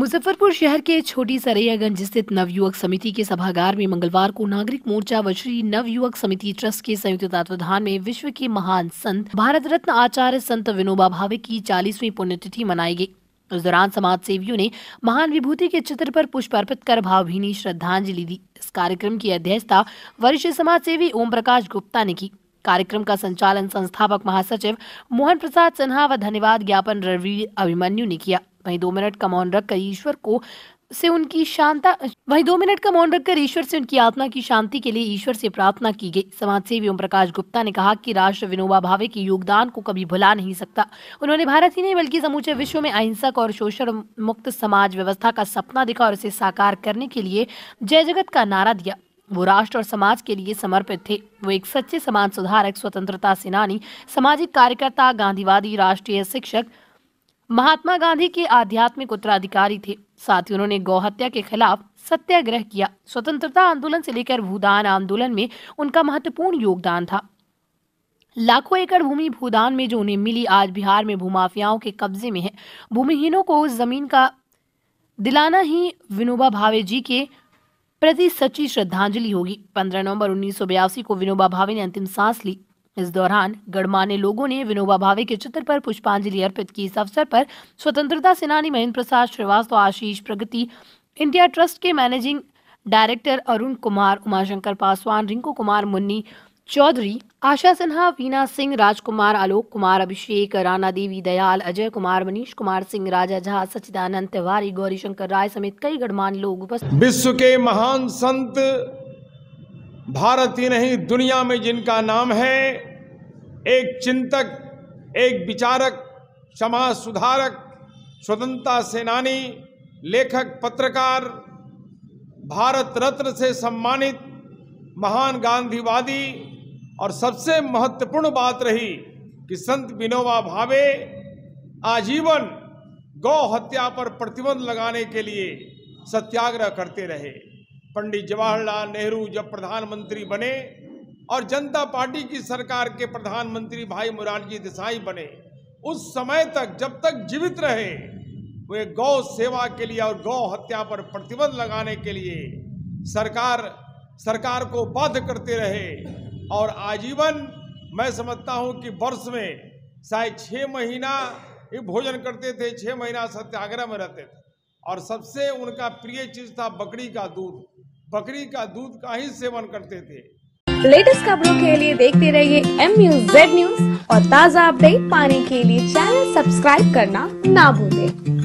मुजफ्फरपुर शहर के छोटी सरैयागंज स्थित नवयुवक समिति के सभागार में मंगलवार को नागरिक मोर्चा व श्री नवयुवक समिति ट्रस्ट के संयुक्त तत्वाधान में विश्व के महान संत भारत रत्न आचार्य संत विनोबा भावे की चालीसवीं पुण्यतिथि मनाई गई उस दौरान समाज सेवियों ने महान विभूति के चित्र पर पुष्प अर्पित कर भावभीनी श्रद्धांजलि दी इस कार्यक्रम की अध्यक्षता वरिष्ठ समाज सेवी ओम प्रकाश गुप्ता ने की कार्यक्रम का संचालन संस्थापक महासचिव मोहन प्रसाद सिन्हा व धन्यवाद ज्ञापन रवि अभिमन्यु ने किया वहीं दो मिनट का मौन रखकर ईश्वर को से उनकी शांता वहीं दो मिनट का मौन रखकर ईश्वर से उनकी आत्मा की शांति के लिए ईश्वर से प्रार्थना की गई समाज सेवी ओम प्रकाश गुप्ता ने कहा कि राष्ट्र विनोबा भावे के योगदान को कभी भुला नहीं सकता उन्होंने भारत ही नहीं बल्कि समूचे विश्व में अहिंसक और शोषण मुक्त समाज व्यवस्था का सपना दिखा और इसे साकार करने के लिए जय जगत का नारा दिया वो राष्ट्र और समाज के लिए समर्पित थे वो एक सच्चे समाज सुधारक स्वतंत्रता सेनानी सामाजिक कार्यकर्ता गांधीवादी राष्ट्रीय शिक्षक महात्मा गांधी के आध्यात्मिक उत्तराधिकारी थे साथ ही उन्होंने गौहत्या के खिलाफ सत्याग्रह किया स्वतंत्रता आंदोलन से लेकर भूदान आंदोलन में उनका महत्वपूर्ण योगदान था लाखों एकड़ भूमि भूदान में जो उन्हें मिली आज बिहार में भूमाफियाओं के कब्जे में है भूमिहीनों को उस जमीन का दिलाना ही विनोबा भावे जी के प्रति सच्ची श्रद्धांजलि होगी 15 नवंबर उन्नीस को विनोबा भावे ने अंतिम सांस ली इस दौरान गणमान्य लोगों ने विनोबा भावे के चित्र पर पुष्पांजलि अर्पित की इस अवसर पर स्वतंत्रता सेनानी महेंद्र प्रसाद श्रीवास्तव आशीष प्रगति इंडिया ट्रस्ट के मैनेजिंग डायरेक्टर अरुण कुमार उमाशंकर पासवान रिंकू कुमार मुन्नी चौधरी आशा सिन्हा वीना सिंह राजकुमार आलोक कुमार अभिषेक राणा देवी दयाल अजय कुमार मनीष कुमार सिंह राजा झा सचिदानंद तिवारी गौरीशंकर राय समेत कई गणमान्य लोग उपस्थित विश्व के महान संत भारत ही नहीं दुनिया में जिनका नाम है एक चिंतक एक विचारक समाज सुधारक स्वतंत्रता सेनानी लेखक पत्रकार भारत रत्न से सम्मानित महान गांधीवादी और सबसे महत्वपूर्ण बात रही कि संत विनोबा भावे आजीवन गौ हत्या पर प्रतिबंध लगाने के लिए सत्याग्रह करते रहे पंडित जवाहरलाल नेहरू जब प्रधानमंत्री बने और जनता पार्टी की सरकार के प्रधानमंत्री भाई मुरारजी देसाई बने उस समय तक जब तक जीवित रहे वे गौ सेवा के लिए और गौ हत्या पर प्रतिबंध लगाने के लिए सरकार सरकार को बाध्य करते रहे और आजीवन मैं समझता हूं कि वर्ष में शायद छः महीना ये भोजन करते थे छः महीना सत्याग्रह में रहते थे और सबसे उनका प्रिय चीज़ था बकरी का दूध बकरी का दूध का ही सेवन करते थे लेटेस्ट खबरों के लिए देखते रहिए एम न्यूज जेड न्यूज और ताज़ा अपडेट पाने के लिए चैनल सब्सक्राइब करना ना भूलें।